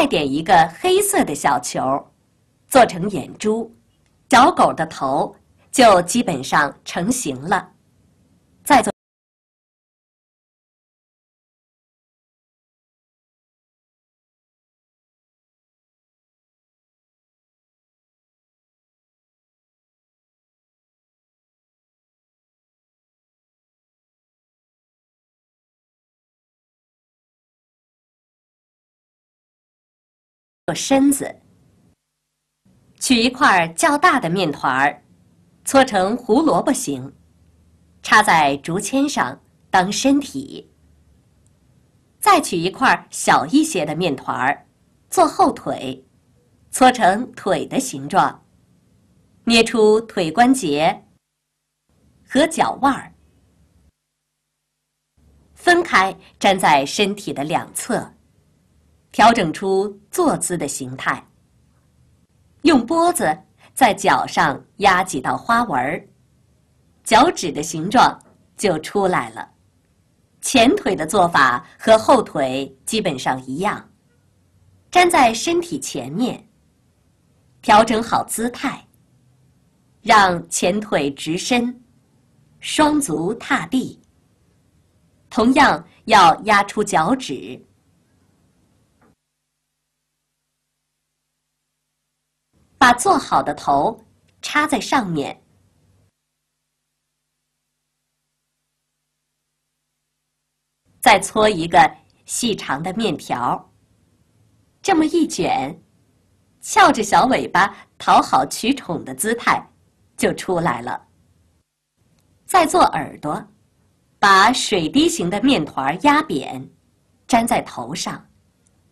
再点一个黑色的小球，做成眼珠，小狗的头就基本上成型了。身子，取一块较大的面团儿，搓成胡萝卜形，插在竹签上当身体。再取一块小一些的面团儿，做后腿，搓成腿的形状，捏出腿关节和脚腕儿，分开粘在身体的两侧。调整出坐姿的形态，用钵子在脚上压几道花纹，脚趾的形状就出来了。前腿的做法和后腿基本上一样，粘在身体前面，调整好姿态，让前腿直伸，双足踏地。同样要压出脚趾。把做好的头插在上面，再搓一个细长的面条，这么一卷，翘着小尾巴讨好取宠的姿态就出来了。再做耳朵，把水滴形的面团压扁，粘在头上，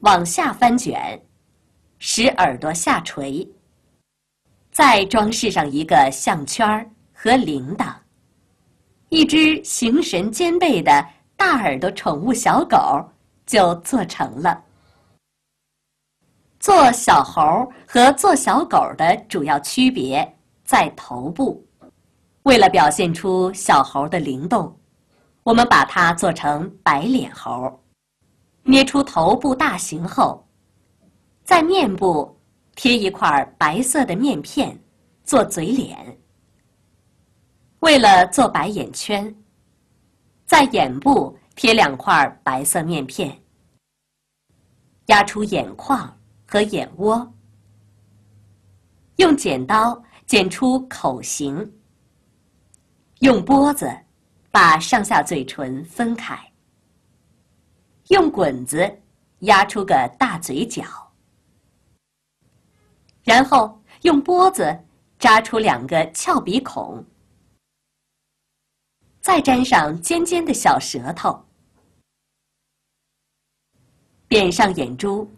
往下翻卷，使耳朵下垂。再装饰上一个项圈和铃铛，一只形神兼备的大耳朵宠物小狗就做成了。做小猴和做小狗的主要区别在头部，为了表现出小猴的灵动，我们把它做成白脸猴。捏出头部大型后，在面部。贴一块白色的面片做嘴脸，为了做白眼圈，在眼部贴两块白色面片，压出眼眶和眼窝。用剪刀剪出口型，用拨子把上下嘴唇分开，用滚子压出个大嘴角。然后用钵子扎出两个翘鼻孔，再粘上尖尖的小舌头，点上眼珠，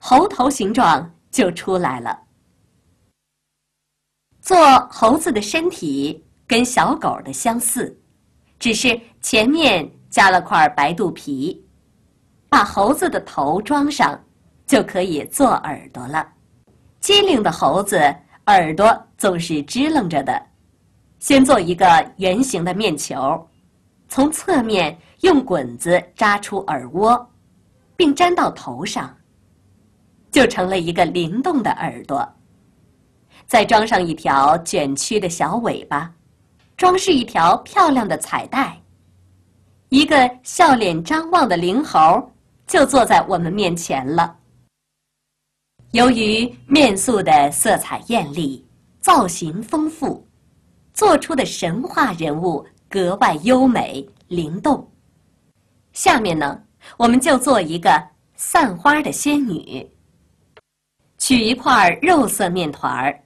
猴头形状就出来了。做猴子的身体跟小狗的相似，只是前面加了块白肚皮，把猴子的头装上，就可以做耳朵了。机灵的猴子耳朵总是支棱着的。先做一个圆形的面球，从侧面用滚子扎出耳窝，并粘到头上，就成了一个灵动的耳朵。再装上一条卷曲的小尾巴，装饰一条漂亮的彩带，一个笑脸张望的灵猴就坐在我们面前了。由于面塑的色彩艳丽、造型丰富，做出的神话人物格外优美灵动。下面呢，我们就做一个散花的仙女。取一块肉色面团儿，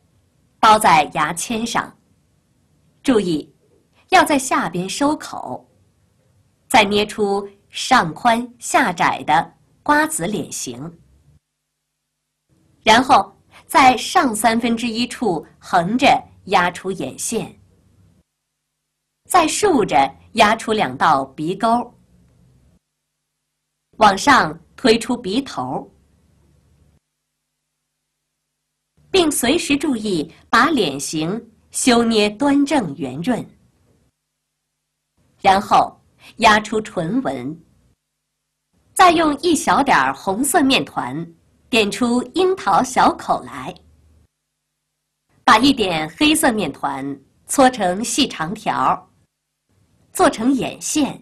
包在牙签上，注意要在下边收口，再捏出上宽下窄的瓜子脸型。然后在上三分之一处横着压出眼线，再竖着压出两道鼻沟，往上推出鼻头，并随时注意把脸型修捏端正圆润。然后压出唇纹，再用一小点儿红色面团。点出樱桃小口来，把一点黑色面团搓成细长条，做成眼线，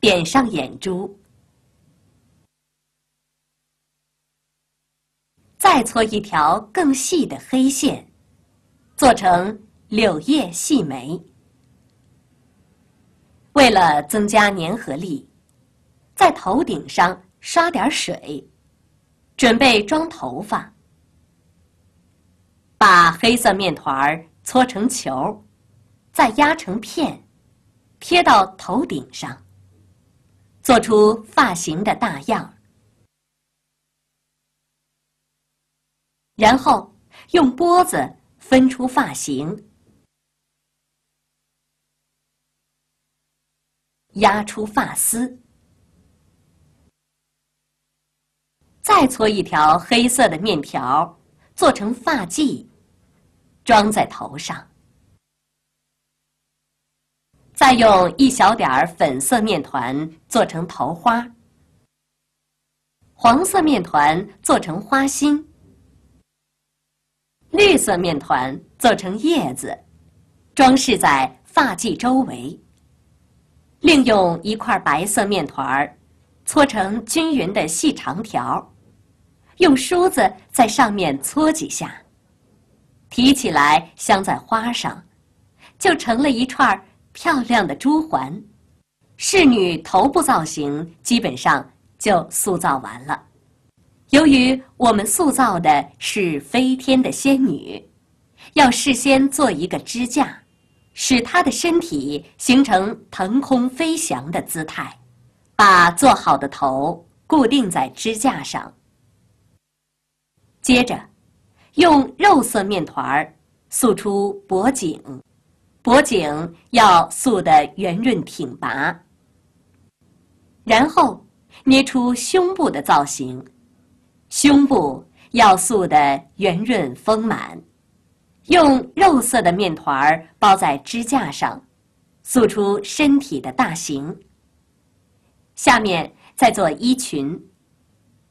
点上眼珠，再搓一条更细的黑线，做成柳叶细眉。为了增加粘合力，在头顶上刷点水，准备装头发。把黑色面团搓成球，再压成片，贴到头顶上，做出发型的大样。然后用拨子分出发型。压出发丝，再搓一条黑色的面条，做成发髻，装在头上。再用一小点儿粉色面团做成桃花，黄色面团做成花心，绿色面团做成叶子，装饰在发髻周围。另用一块白色面团儿，搓成均匀的细长条，用梳子在上面搓几下，提起来镶在花上，就成了一串漂亮的珠环。侍女头部造型基本上就塑造完了。由于我们塑造的是飞天的仙女，要事先做一个支架。使他的身体形成腾空飞翔的姿态，把做好的头固定在支架上。接着，用肉色面团塑出脖颈，脖颈要塑得圆润挺拔。然后捏出胸部的造型，胸部要塑得圆润丰满。用肉色的面团儿包在支架上，塑出身体的大型。下面再做衣裙，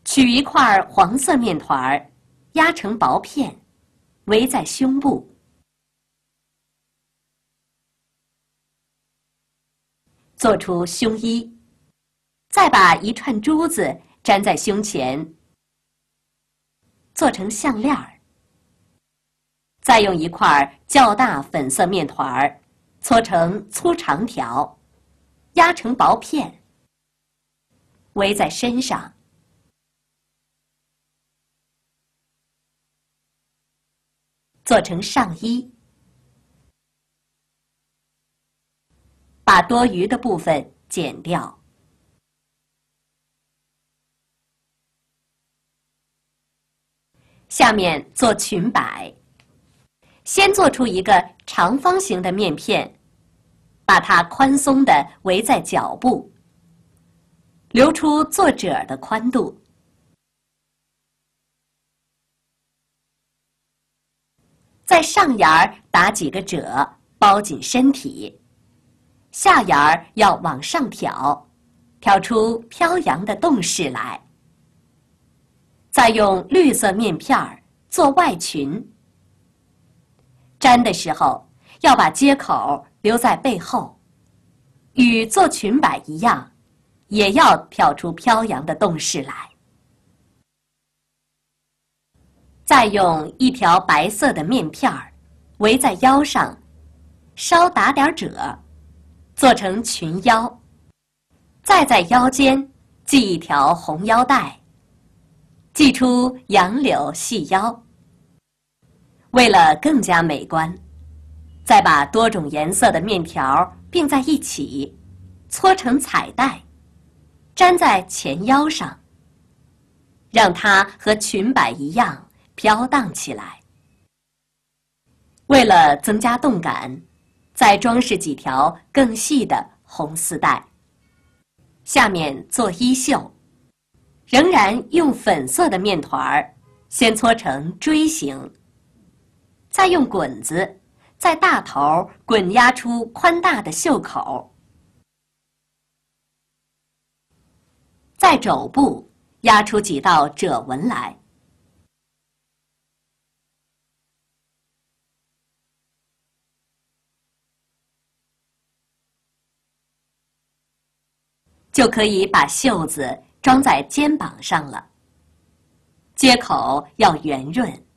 取一块黄色面团儿，压成薄片，围在胸部，做出胸衣。再把一串珠子粘在胸前，做成项链儿。再用一块较大粉色面团儿，搓成粗长条，压成薄片，围在身上，做成上衣，把多余的部分剪掉，下面做裙摆。先做出一个长方形的面片，把它宽松的围在脚部，留出做褶的宽度。在上沿儿打几个褶，包紧身体；下沿儿要往上挑，挑出飘扬的动势来。再用绿色面片儿做外裙。粘的时候要把接口留在背后，与做裙摆一样，也要挑出飘扬的动势来。再用一条白色的面片儿围在腰上，稍打点褶，做成裙腰。再在腰间系一条红腰带，系出杨柳细腰。为了更加美观，再把多种颜色的面条并在一起，搓成彩带，粘在前腰上，让它和裙摆一样飘荡起来。为了增加动感，再装饰几条更细的红丝带。下面做衣袖，仍然用粉色的面团先搓成锥形。再用滚子在大头滚压出宽大的袖口，在肘部压出几道褶纹来，就可以把袖子装在肩膀上了。接口要圆润。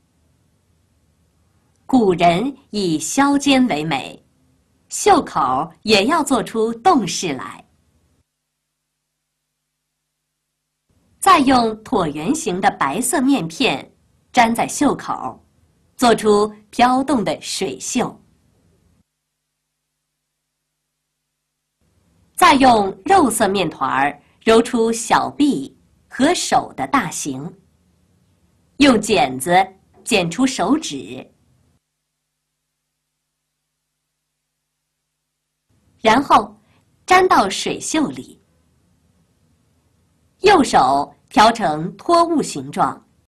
古人以削尖为美，袖口也要做出动势来。再用椭圆形的白色面片粘在袖口，做出飘动的水袖。再用肉色面团揉出小臂和手的大型，用剪子剪出手指。然后，粘到水袖里。右手调成托物形状。